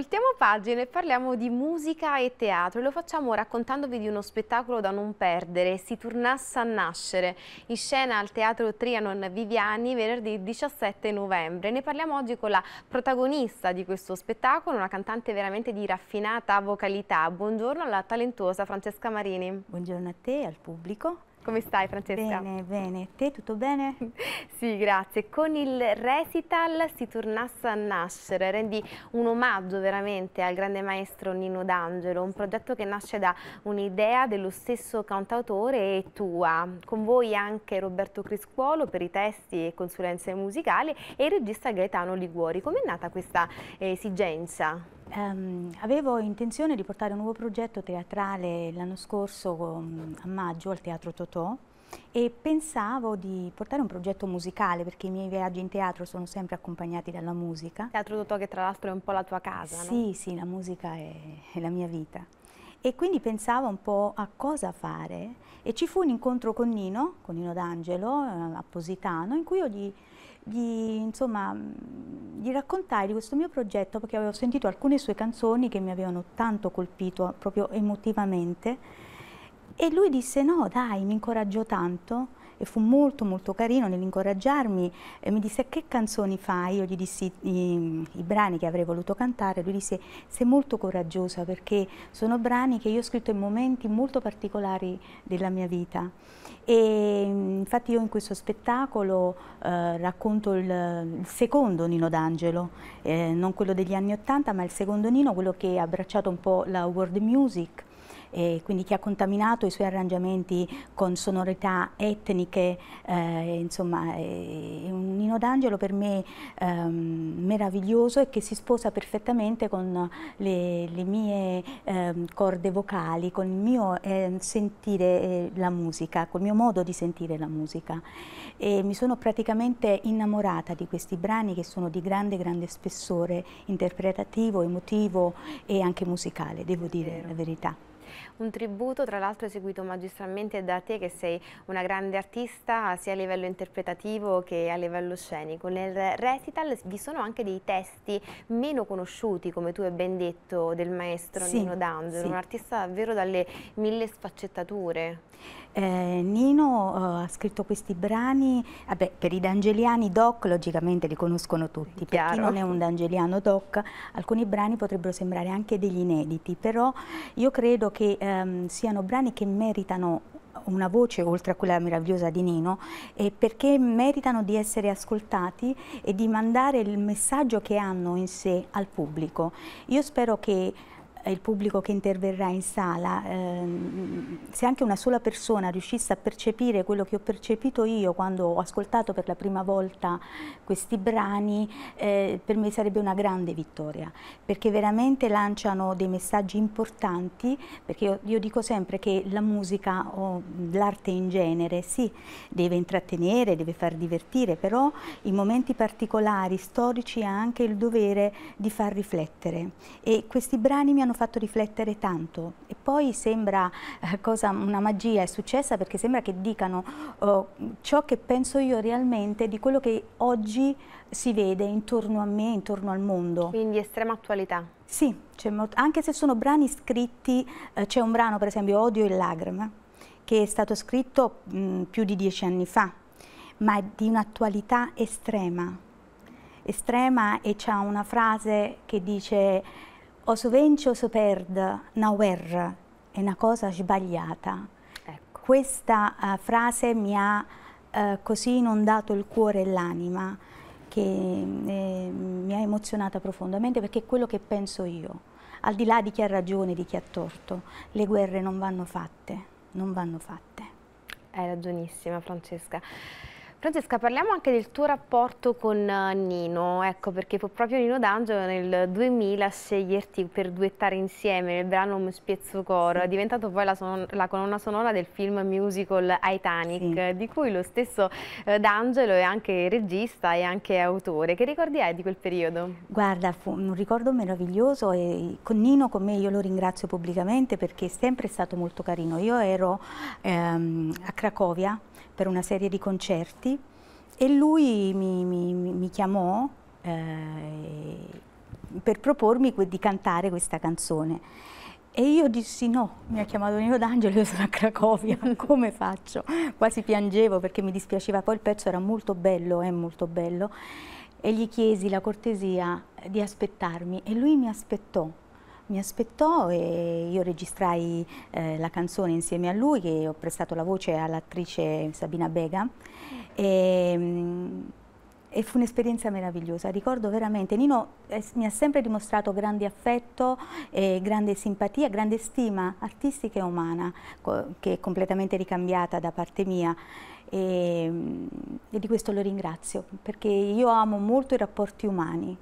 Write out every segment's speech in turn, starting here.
Voltiamo pagina e parliamo di musica e teatro e lo facciamo raccontandovi di uno spettacolo da non perdere, Si tornasse a nascere, in scena al Teatro Trianon Viviani venerdì 17 novembre. Ne parliamo oggi con la protagonista di questo spettacolo, una cantante veramente di raffinata vocalità. Buongiorno alla talentuosa Francesca Marini. Buongiorno a te e al pubblico. Come stai Francesca? Bene, bene. Te tutto bene? sì, grazie. Con il recital si tornasse a nascere, rendi un omaggio veramente al grande maestro Nino D'Angelo, un progetto che nasce da un'idea dello stesso cantautore e tua. Con voi anche Roberto Criscuolo per i testi e consulenze musicali e il regista Gaetano Liguori. Com'è nata questa eh, esigenza? Um, avevo intenzione di portare un nuovo progetto teatrale l'anno scorso um, a maggio al Teatro Totò e pensavo di portare un progetto musicale perché i miei viaggi in teatro sono sempre accompagnati dalla musica. Teatro Totò che tra l'altro è un po' la tua casa, Sì, no? sì, la musica è, è la mia vita. E quindi pensavo un po' a cosa fare e ci fu un incontro con Nino, con Nino D'Angelo, eh, a Positano, in cui io gli gli, insomma, gli raccontai di questo mio progetto perché avevo sentito alcune sue canzoni che mi avevano tanto colpito proprio emotivamente e lui disse no dai, mi incoraggio tanto e fu molto molto carino nell'incoraggiarmi e mi disse che canzoni fai, io gli dissi i, i brani che avrei voluto cantare, lui disse sei molto coraggiosa perché sono brani che io ho scritto in momenti molto particolari della mia vita e infatti io in questo spettacolo eh, racconto il, il, secondo Nino D'Angelo, eh, non quello degli anni Ottanta ma il secondo Nino, quello che ha abbracciato un po' la world music eh, quindi che ha contaminato i suoi arrangiamenti con sonorità etniche, eh, insomma è un Nino D'Angelo per me ehm, meraviglioso e che si sposa perfettamente con le, le mie ehm, corde vocali, con il mio ehm, eh, sentire la musica, col mio modo di sentire la musica. E mi sono praticamente innamorata di questi brani che sono di grande, grande spessore interpretativo, emotivo e anche musicale, devo dire la verità. Un tributo tra l'altro eseguito magistralmente da te che sei una grande artista sia a livello interpretativo che a livello scenico. Nel recital vi sono anche dei testi meno conosciuti, come tu hai ben detto, del maestro sì, Nino D'Angelo, sì. un artista davvero dalle mille sfaccettature. Eh, Nino eh, ha scritto questi brani, vabbè, per i d'angeliani doc logicamente li conoscono tutti, Chiaro. per chi non è un d'angeliano doc alcuni brani potrebbero sembrare anche degli inediti, però io credo che ehm, siano brani che meritano una voce oltre a quella meravigliosa di Nino eh, perché meritano di essere ascoltati e di mandare il messaggio che hanno in sé al pubblico. Io spero che il pubblico che interverrà in sala, ehm, se anche una sola persona riuscisse a percepire quello che ho percepito io quando ho ascoltato per la prima volta questi brani, eh, per me sarebbe una grande vittoria, perché veramente lanciano dei messaggi importanti, perché io, io dico sempre che la musica o l'arte in genere, sì, deve intrattenere, deve far divertire, però in momenti particolari, storici, ha anche il dovere di far riflettere. E questi brani mi hanno fatto riflettere tanto e poi sembra eh, cosa, una magia è successa perché sembra che dicano oh, ciò che penso io realmente di quello che oggi si vede intorno a me, intorno al mondo. Quindi estrema attualità. Sì, anche se sono brani scritti, eh, c'è un brano per esempio Odio e Lagrima che è stato scritto mh, più di dieci anni fa, ma è di un'attualità estrema estrema e c'è una frase che dice o si vince o si una guerra è una cosa sbagliata. Ecco. Questa uh, frase mi ha uh, così inondato il cuore e l'anima che mm, eh, mi ha emozionata profondamente perché è quello che penso io. Al di là di chi ha ragione, di chi ha torto, le guerre non vanno fatte, non vanno fatte. Hai ragionissima Francesca. Francesca, parliamo anche del tuo rapporto con eh, Nino, ecco perché fu proprio Nino D'Angelo nel 2000 a sceglierti per duettare insieme il brano Mi Spiezzo Coro, sì. è diventato poi la, son la colonna sonora del film musical Titanic, sì. di cui lo stesso eh, D'Angelo è anche regista e anche autore. Che ricordi hai di quel periodo? Guarda, fu un ricordo meraviglioso e con Nino, con me, io lo ringrazio pubblicamente perché è sempre stato molto carino. Io ero ehm, a Cracovia per una serie di concerti e lui mi, mi, mi chiamò eh, per propormi di cantare questa canzone. E io dissi no, mi ha chiamato Nino D'Angelo, io sono a Cracovia, come faccio? Quasi piangevo perché mi dispiaceva, poi il pezzo era molto bello, è molto bello, e gli chiesi la cortesia di aspettarmi e lui mi aspettò mi aspettò e io registrai eh, la canzone insieme a lui che ho prestato la voce all'attrice Sabina Bega e, ehm, e fu un'esperienza meravigliosa, ricordo veramente, Nino eh, mi ha sempre dimostrato grande affetto, eh, grande simpatia, grande stima artistica e umana che è completamente ricambiata da parte mia e, ehm, e di questo lo ringrazio perché io amo molto i rapporti umani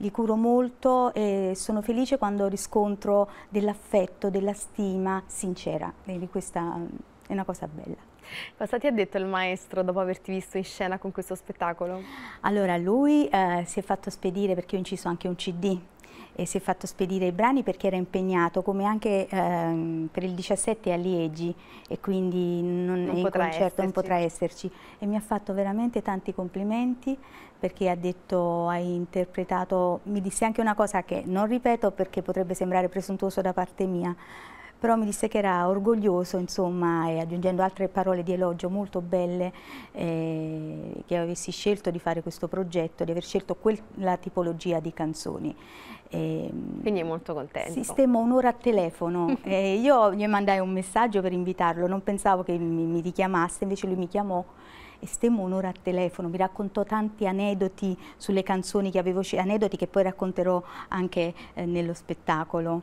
li curo molto e sono felice quando riscontro dell'affetto, della stima sincera. Quindi questa mm, è una cosa bella. Cosa ti ha detto il maestro dopo averti visto in scena con questo spettacolo? Allora, lui eh, si è fatto spedire perché ho inciso anche un CD e si è fatto spedire i brani perché era impegnato, come anche ehm, per il 17 a Liegi e quindi non, non il concerto esserci. non potrà esserci. E mi ha fatto veramente tanti complimenti perché ha detto hai interpretato, mi disse anche una cosa che non ripeto perché potrebbe sembrare presuntuoso da parte mia, però mi disse che era orgoglioso, insomma, e aggiungendo altre parole di elogio molto belle, eh, che avessi scelto di fare questo progetto, di aver scelto quella tipologia di canzoni. E, ehm, Quindi è molto contento. Sistemo un'ora a telefono. eh, io gli mandai un messaggio per invitarlo, non pensavo che mi, mi richiamasse, invece lui mi chiamò e stemmo un'ora a telefono, mi raccontò tanti aneddoti sulle canzoni che avevo scelto, aneddoti che poi racconterò anche eh, nello spettacolo.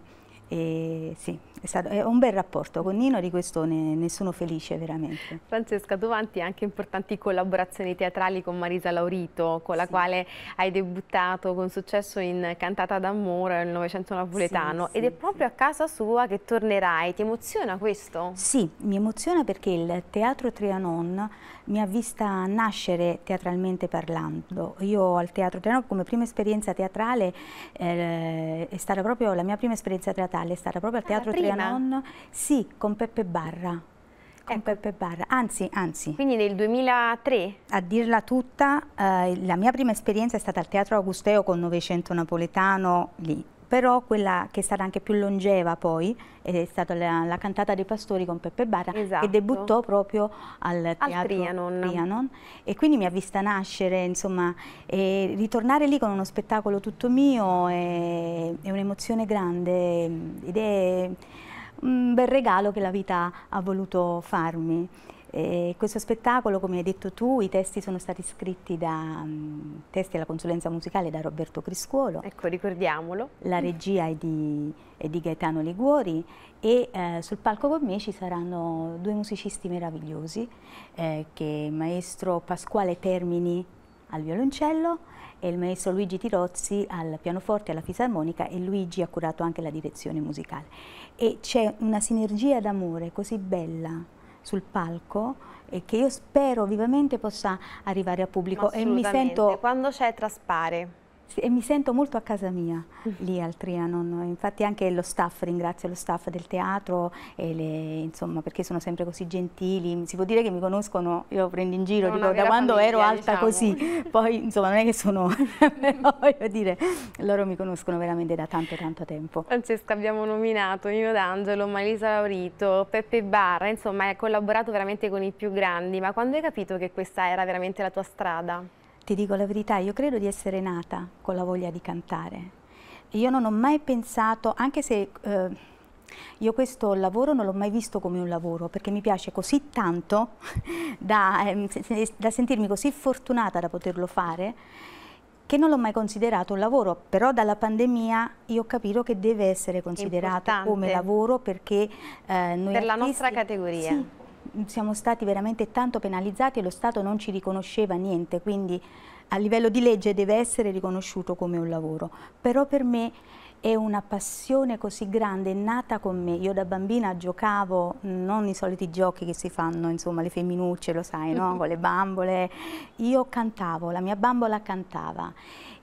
E sì, è, stato, è, un bel rapporto con Nino, di questo ne, ne sono felice veramente. Francesca, tu avanti anche importanti collaborazioni teatrali con Marisa Laurito, con la sì. quale hai debuttato con successo in Cantata d'amore nel Novecento napoletano sì, sì, ed è proprio a casa sua che tornerai. Ti emoziona questo? Sì, mi emoziona perché il Teatro Trianon mi ha vista nascere teatralmente parlando. Io al Teatro Treno come prima esperienza teatrale eh, è stata proprio la mia prima esperienza teatrale è stata proprio al ah, Teatro ah, Trianon, sì, con Peppe Barra. Con ecco. Peppe Barra, anzi, anzi. Quindi nel 2003? A dirla tutta, eh, la mia prima esperienza è stata al Teatro Augusteo con Novecento Napoletano, lì però quella che è stata anche più longeva poi è stata la, la cantata dei pastori con Peppe Barra esatto. che debuttò proprio al, al teatro Trianon. Trianon. e quindi mi ha vista nascere insomma e ritornare lì con uno spettacolo tutto mio è, è un'emozione grande ed è un bel regalo che la vita ha voluto farmi eh, questo spettacolo, come hai detto tu, i testi sono stati scritti da um, testi alla consulenza musicale da Roberto Criscuolo. Ecco, ricordiamolo. La regia è di, è di Gaetano Liguori e eh, sul palco con me ci saranno due musicisti meravigliosi, eh, che è il maestro Pasquale Termini al violoncello e il maestro Luigi Tirozzi al pianoforte e alla fisarmonica e Luigi ha curato anche la direzione musicale. E c'è una sinergia d'amore così bella sul palco e che io spero vivamente possa arrivare a pubblico e mi sento... Quando c'è traspare? Sì, e mi sento molto a casa mia lì al Trianon, infatti anche lo staff, ringrazio lo staff del teatro, le, insomma, perché sono sempre così gentili, si può dire che mi conoscono, io prendo in giro, dico, da quando famiglia, ero alta diciamo. così, poi insomma non è che sono, però voglio dire, loro mi conoscono veramente da tanto tanto tempo. Francesca abbiamo nominato Nino D'Angelo, Malisa Laurito, Peppe Barra, insomma hai collaborato veramente con i più grandi, ma quando hai capito che questa era veramente la tua strada? Ti dico la verità, io credo di essere nata con la voglia di cantare. Io non ho mai pensato, anche se eh, io questo lavoro non l'ho mai visto come un lavoro, perché mi piace così tanto da, eh, da sentirmi così fortunata da poterlo fare, che non l'ho mai considerato un lavoro, però dalla pandemia io ho capito che deve essere considerato Importante. come lavoro perché eh, noi Per la nostra categoria. Sì, siamo stati veramente tanto penalizzati e lo Stato non ci riconosceva niente, quindi a livello di legge deve essere riconosciuto come un lavoro. Però per me è una passione così grande, è nata con me. Io da bambina giocavo, non i soliti giochi che si fanno, insomma, le femminucce, lo sai, no? con le bambole. Io cantavo, la mia bambola cantava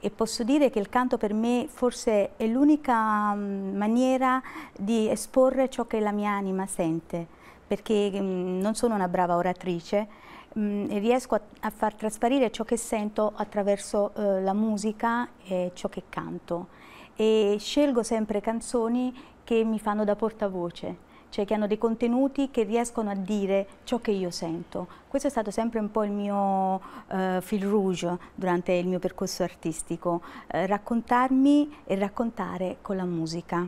e posso dire che il canto per me forse è l'unica mm, maniera di esporre ciò che la mia anima sente perché mm, non sono una brava oratrice mh, mm, e riesco a, a, far trasparire ciò che sento attraverso eh, la musica e ciò che canto e scelgo sempre canzoni che mi fanno da portavoce cioè che hanno dei contenuti che riescono a dire ciò che io sento. Questo è stato sempre un po' il mio eh, fil rouge durante il mio percorso artistico, eh, raccontarmi e raccontare con la musica.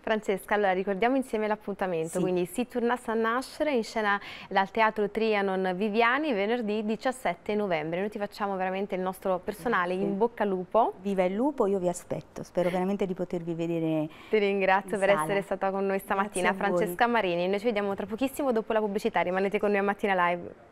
Francesca, allora ricordiamo insieme l'appuntamento, sì. quindi si tornasse a nascere in scena dal Teatro Trianon Viviani venerdì 17 novembre. Noi ti facciamo veramente il nostro personale in bocca al lupo. Viva il lupo, io vi aspetto, spero veramente di potervi vedere. Ti ringrazio per sala. essere stata con noi stamattina, Francesca Marini. Noi ci vediamo tra pochissimo dopo la pubblicità, rimanete con noi a Mattina Live.